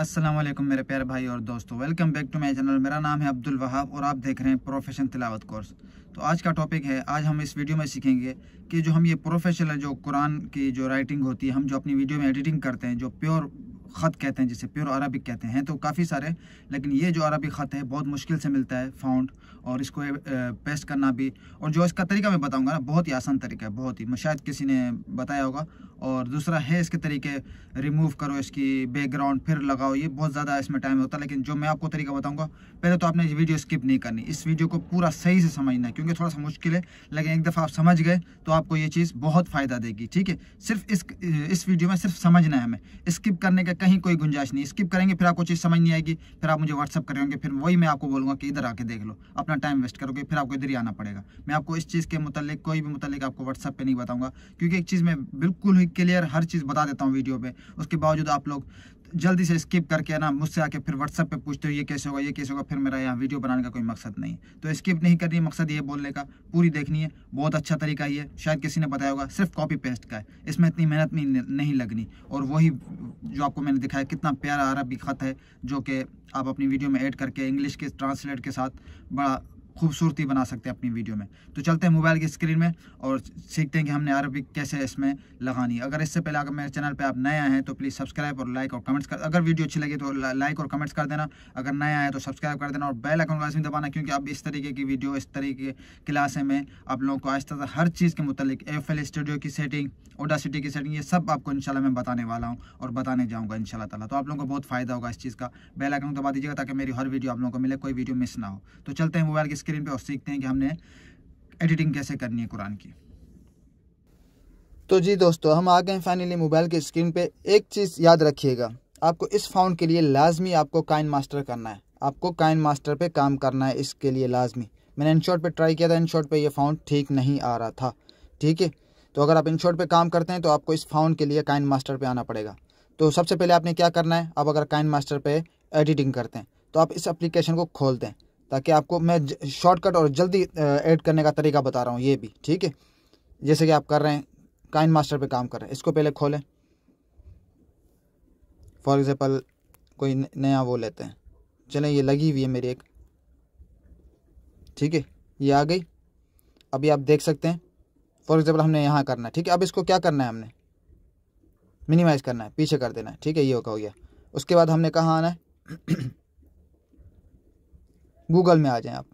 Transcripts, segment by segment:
अस्सलाम वालेकुम मेरे प्यारे भाई और दोस्तों welcome back to my channel मेरा नाम है अब्दुल वहाब और आप देख रहे हैं प्रोफेशन तिलावत कोर्स तो आज का टॉपिक है आज हम इस वीडियो में सीखेंगे कि जो हम ये प्रोफेशनल जो कुरान की जो राइटिंग होती है हम जो अपनी वीडियो में एडिटिंग करते हैं जो प्योर ख़त कहते हैं जिसे प्योर अरबिक कहते हैं तो काफ़ी सारे लेकिन ये जो अरबिक ख़त है बहुत मुश्किल से मिलता है फाउंड और इसको पेस्ट करना भी और जो इसका तरीका मैं बताऊंगा ना बहुत ही आसान तरीका है बहुत ही शायद किसी ने बताया होगा और दूसरा है इसके तरीके रिमूव करो इसकी बैकग्राउंड फिर लगाओ ये बहुत ज़्यादा इसमें टाइम होता है लेकिन जो मैं आपको तरीका बताऊँगा पहले तो आपने वीडियो स्किप नहीं करनी इस वीडियो को पूरा सही से समझना है क्योंकि थोड़ा सा मुश्किल है लेकिन एक दफ़ा आप समझ गए तो आपको ये चीज़ बहुत फ़ायदा देगी ठीक है सिर्फ इस इस वीडियो में सिर्फ समझना है हमें स्किप करने का कहीं कोई गुंजाइश नहीं स्किप करेंगे फिर आपको चीज़ समझ नहीं आएगी फिर आप मुझे व्हाट्सअप करेंगे फिर वही मैं आपको बोलूँगा कि इधर आके देख लो अपना टाइम वेस्ट करोगे फिर आपको इधर ही आना पड़ेगा मैं आपको इस चीज़ के मतलब कोई भी मतलब आपको व्हाट्सअप पे नहीं बताऊंगा क्योंकि एक चीज़ मैं बिल्कुल ही क्लियर हर चीज़ बता देता हूँ वीडियो पे उसके बावजूद आप लोग जल्दी से स्किप करके ना मुझसे आके फिर व्हाट्सअप पे पूछते हो ये कैसे होगा ये कैसे होगा फिर मेरा यहाँ वीडियो बनाने का कोई मकसद नहीं तो स्किप नहीं करनी मकसद ये बोलने का पूरी देखनी है बहुत अच्छा तरीका ये शायद किसी ने बताया होगा सिर्फ कॉपी पेस्ट का है इसमें इतनी मेहनत नहीं लगनी और वही जो आपको मैंने दिखाया कितना प्यारा अरबी ख़त है जो कि आप अपनी वीडियो में एड करके इंग्लिश के ट्रांसलेट के साथ बड़ा खूबसूरती बना सकते हैं अपनी वीडियो में तो चलते हैं मोबाइल की स्क्रीन में और सीखते हैं कि हमने अरबिक कैसे इसमें लगानी अगर इससे पहले अगर मेरे चैनल पे आप नए आए हैं तो प्लीज़ सब्सक्राइब और लाइक और कमेंट्स कर अगर वीडियो अच्छी लगी तो लाइक और कमेंट्स कर देना अगर नया आए तो सब्सक्राइब कर देना और बेल अकाउंट का भी दबाना क्योंकि अब इस तरीके की वीडियो इस तरीके क्लासे में आप लोगों को आज तक हर चीज़ के मतलब एफ एल स्टूडियो की सेटिंग ओडा सिटी की सेटिंग ये सब आपको इनशाला मैं बताने वाला हूँ और बताने जाऊँगा इन तला तो आप लोगों को बहुत फ़ायदा होगा इस चीज़ का बेल अकाउंट दबा दीजिएगा ताकि मेरी हर वीडियो आप लोगों को मिले कोई वीडियो मिस ना हो तो चलते हैं मोबाइल की स्क्रीन पे और सीखते हैं कि हमने एडिटिंग कैसे करनी है कुरान की तो जी दोस्तों हम आ गए फाइनली मोबाइल के स्क्रीन पे एक चीज़ याद रखिएगा आपको इस फाउंड के लिए लाजमी आपको काइन मास्टर करना है आपको काइन मास्टर पे काम करना है इसके लिए लाजमी मैंने इनशॉट पे ट्राई किया था इनशॉट पे ये फाउंड ठीक नहीं आ रहा था ठीक है तो अगर आप इनशॉट पे काम करते हैं तो आपको इस फाउंड के लिए काइन मास्टर पे आना पड़ेगा तो सबसे पहले आपने क्या करना है आप अगर काइन मास्टर पे एडिटिंग करते हैं तो आप इस एप्लीकेशन को खोलते हैं ताकि आपको मैं शॉर्टकट और जल्दी ऐड करने का तरीका बता रहा हूँ ये भी ठीक है जैसे कि आप कर रहे हैं काइन मास्टर पर काम कर रहे हैं इसको पहले खोलें फॉर एग्ज़ाम्पल कोई नया वो लेते हैं चलें ये लगी हुई है मेरी एक ठीक है ये आ गई अभी आप देख सकते हैं फॉर एग्ज़ाम्पल हमने यहाँ करना है ठीक है अब इसको क्या करना है हमने मिनिमाइज़ करना है पीछे कर देना है ठीक है ये होगा हो गया उसके बाद हमने कहाँ आना है गूगल में आ जाएं आप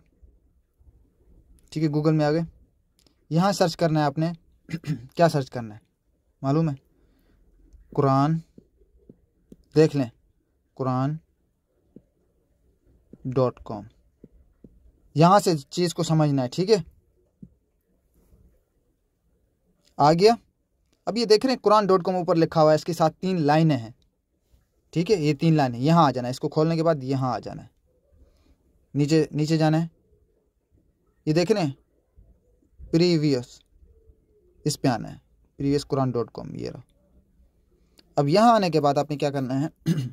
ठीक है गूगल में आ गए यहाँ सर्च करना है आपने क्या सर्च करना है मालूम है कुरान देख लें कुरान डॉट कॉम यहाँ से चीज़ को समझना है ठीक है आ गया अब ये देख रहे हैं कुरान डॉट कॉम ऊपर लिखा हुआ है इसके साथ तीन लाइनें हैं ठीक है ये तीन लाइनें यहाँ आ जाना है इसको खोलने के बाद यहाँ आ जाना है नीचे नीचे जाना है ये देख रहे हैं प्रीवियस इस पे आना है प्रीवियस कुरान डॉट कॉम ये रहा अब यहाँ आने के बाद आपने क्या करना है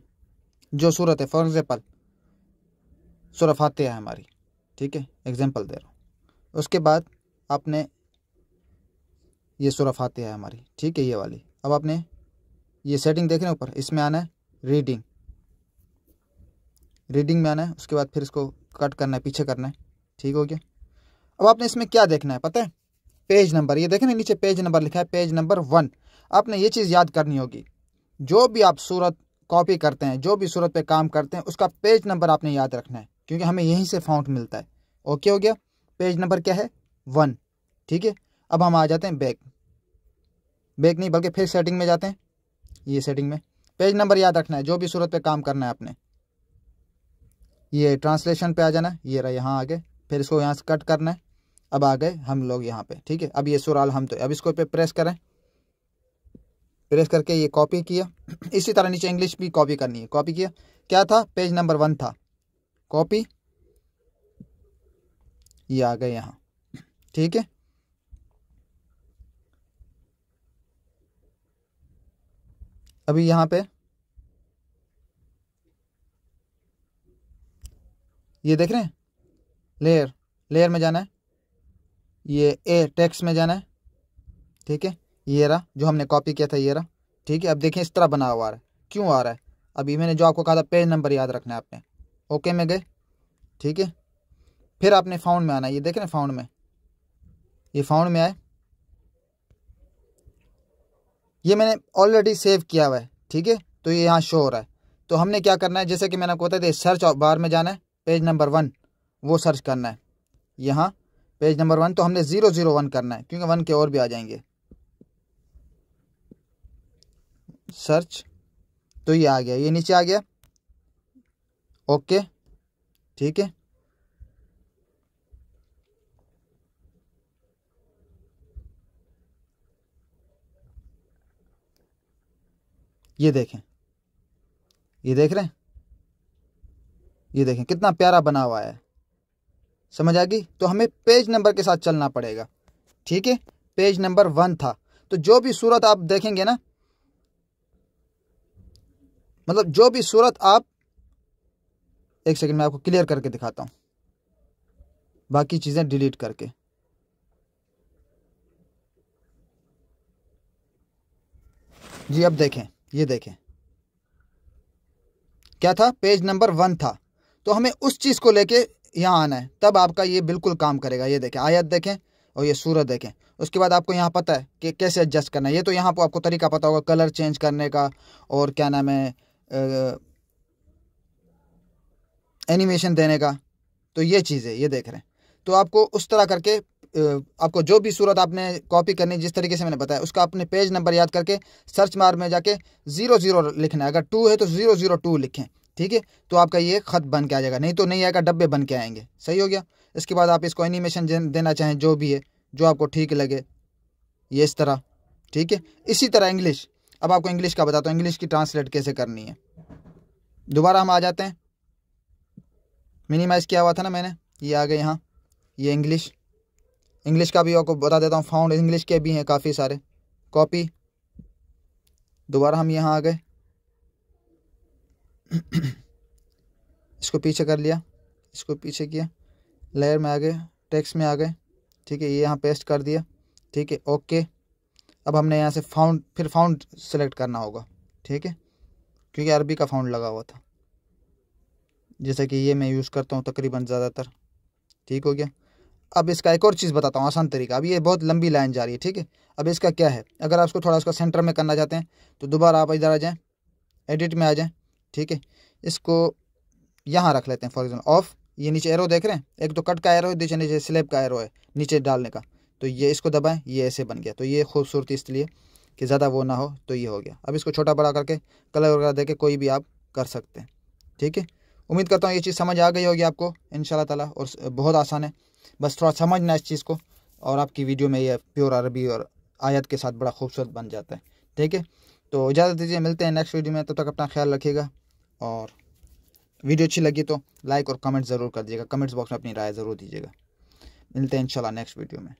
जो सूरत है फॉर एग्ज़ाम्पल सूरह फातह है हमारी ठीक है एग्ज़ाम्पल दे रहा हूँ उसके बाद आपने ये सूरह फातह है हमारी ठीक है ये वाली अब आपने ये सेटिंग देख रहे हैं ऊपर इसमें आना है रीडिंग रीडिंग में आना है उसके बाद फिर इसको कट करना है पीछे करना है ठीक हो गया अब आपने इसमें क्या देखना है पता है पेज नंबर ये देखें ना नीचे पेज नंबर लिखा है पेज नंबर वन आपने ये चीज़ याद करनी होगी जो भी आप सूरत कॉपी करते हैं जो भी सूरत पे काम करते हैं उसका पेज नंबर आपने याद रखना है क्योंकि हमें यहीं से फाउंट मिलता है ओके हो गया पेज नंबर क्या है वन ठीक है अब हम आ जाते हैं बैक बैक नहीं बल्कि फिर सेटिंग में जाते हैं ये सेटिंग में पेज नंबर याद रखना है जो भी सूरत पे काम करना है आपने ये ट्रांसलेशन पे आ जाना ये रहा यहाँ आगे फिर इसको यहाँ से कट करना है अब आ गए हम लोग यहाँ पे ठीक है अब ये सुराल हम तो अब इसको पे प्रेस करें प्रेस करके ये कॉपी किया इसी तरह नीचे इंग्लिश भी कॉपी करनी है कॉपी किया क्या था पेज नंबर वन था कॉपी ये आ गए यहाँ ठीक है अभी यहाँ पे ये देख रहे हैं लेयर लेयर में जाना है ये ए टेक्स में जाना है ठीक है ये रहा जो हमने कॉपी किया था ये रहा ठीक है अब देखें इस तरह बना हुआ आ रहा है क्यों आ रहा है अभी मैंने जो आपको कहा था पेज नंबर याद रखना है आपने ओके में गए ठीक है फिर आपने फाउंड में आना है ये देख रहे हैं फाउंड में ये फाउंड में आए ये मैंने ऑलरेडी सेव किया हुआ है ठीक है तो ये यहाँ शो हो रहा है तो हमने क्या करना है जैसे कि मैंने आपको बताया सर्च बार में जाना है पेज नंबर वन वो सर्च करना है यहाँ पेज नंबर वन तो हमने ज़ीरो ज़ीरो वन करना है क्योंकि वन के और भी आ जाएंगे सर्च तो ये आ गया ये नीचे आ गया ओके ठीक है ये देखें ये देख रहे हैं ये देखें कितना प्यारा बना हुआ है समझ आ गई तो हमें पेज नंबर के साथ चलना पड़ेगा ठीक है पेज नंबर वन था तो जो भी सूरत आप देखेंगे ना मतलब जो भी सूरत आप एक सेकंड में आपको क्लियर करके दिखाता हूं बाकी चीज़ें डिलीट करके जी अब देखें ये देखें क्या था पेज नंबर वन था तो हमें उस चीज़ को लेके यहाँ आना है तब आपका ये बिल्कुल काम करेगा ये देखें आयत देखें और ये सूरत देखें उसके बाद आपको यहाँ पता है कि कैसे एडजस्ट करना है ये तो यहाँ पर आपको तरीका पता होगा कलर चेंज करने का और क्या नाम है एनिमेशन देने का तो ये चीज़ है ये देख रहे हैं तो आपको उस तरह करके आपको जो भी सूरत आपने कॉपी करनी जिस तरीके से मैंने बताया उसका अपने पेज नंबर याद करके सर्च मार में जाके ज़ीरो ज़ीरो लिखना है अगर टू है तो ज़ीरो ज़ीरो टू लिखें ठीक है तो आपका ये खत बन के आ जाएगा नहीं तो नहीं आएगा डब्बे बन के आएंगे सही हो गया इसके बाद आप इसको एनिमेशन देना चाहें जो भी है जो आपको ठीक लगे ये इस तरह ठीक है इसी तरह इंग्लिश अब आपको इंग्लिश का बताता हूँ इंग्लिश की ट्रांसलेट कैसे करनी है दोबारा हम आ जाते हैं मिनिमाइज़ किया हुआ था ना मैंने ये आ गए यहाँ ये इंग्लिश इंग्लिश का भी आपको बता देता हूँ फाउंड इंग्लिश के भी हैं काफ़ी सारे कॉपी दोबारा हम यहाँ आ गए इसको पीछे कर लिया इसको पीछे किया लेयर में आ गए टेक्स्ट में आ गए ठीक है ये यहाँ पेस्ट कर दिया ठीक है ओके अब हमने यहाँ से फाउंड फिर फाउंड सेलेक्ट करना होगा ठीक है क्योंकि अरबी का फाउंड लगा हुआ था जैसे कि ये मैं यूज़ करता हूँ तकरीबन ज़्यादातर ठीक हो गया अब इसका एक और चीज़ बताता हूँ आसान तरीका अब ये बहुत लंबी लाइन जा रही है ठीक है अब इसका क्या है अगर आप इसको थोड़ा उसका सेंटर में करना चाहते हैं तो दोबारा आप इधर आ जाएँ एडिट में आ जाएँ ठीक है इसको यहाँ रख लेते हैं फॉर एग्जाम्पल ऑफ ये नीचे एरो देख रहे हैं एक तो कट का एरो है नीचे नीचे स्लेब का एरो है नीचे डालने का तो ये इसको दबाएं ये ऐसे बन गया तो ये खूबसूरती इसलिए कि ज़्यादा वो ना हो तो ये हो गया अब इसको छोटा बड़ा करके कलर वगैरह दे कोई भी आप कर सकते हैं ठीक है उम्मीद करता हूँ ये चीज़ समझ आ गई होगी आपको इन ताला और बहुत आसान है बस थोड़ा समझना इस चीज़ को और आपकी वीडियो में ये प्योर अरबी और आयत के साथ बड़ा खूबसूरत बन जाता है ठीक है तो इजाज़त दीजिए मिलते हैं नेक्स्ट वीडियो में तब तो तक अपना ख्याल रखिएगा और वीडियो अच्छी लगी तो लाइक और कमेंट ज़रूर कर दीजिएगा कमेंट्स बॉक्स में अपनी राय ज़रूर दीजिएगा मिलते हैं इंशाल्लाह नेक्स्ट वीडियो में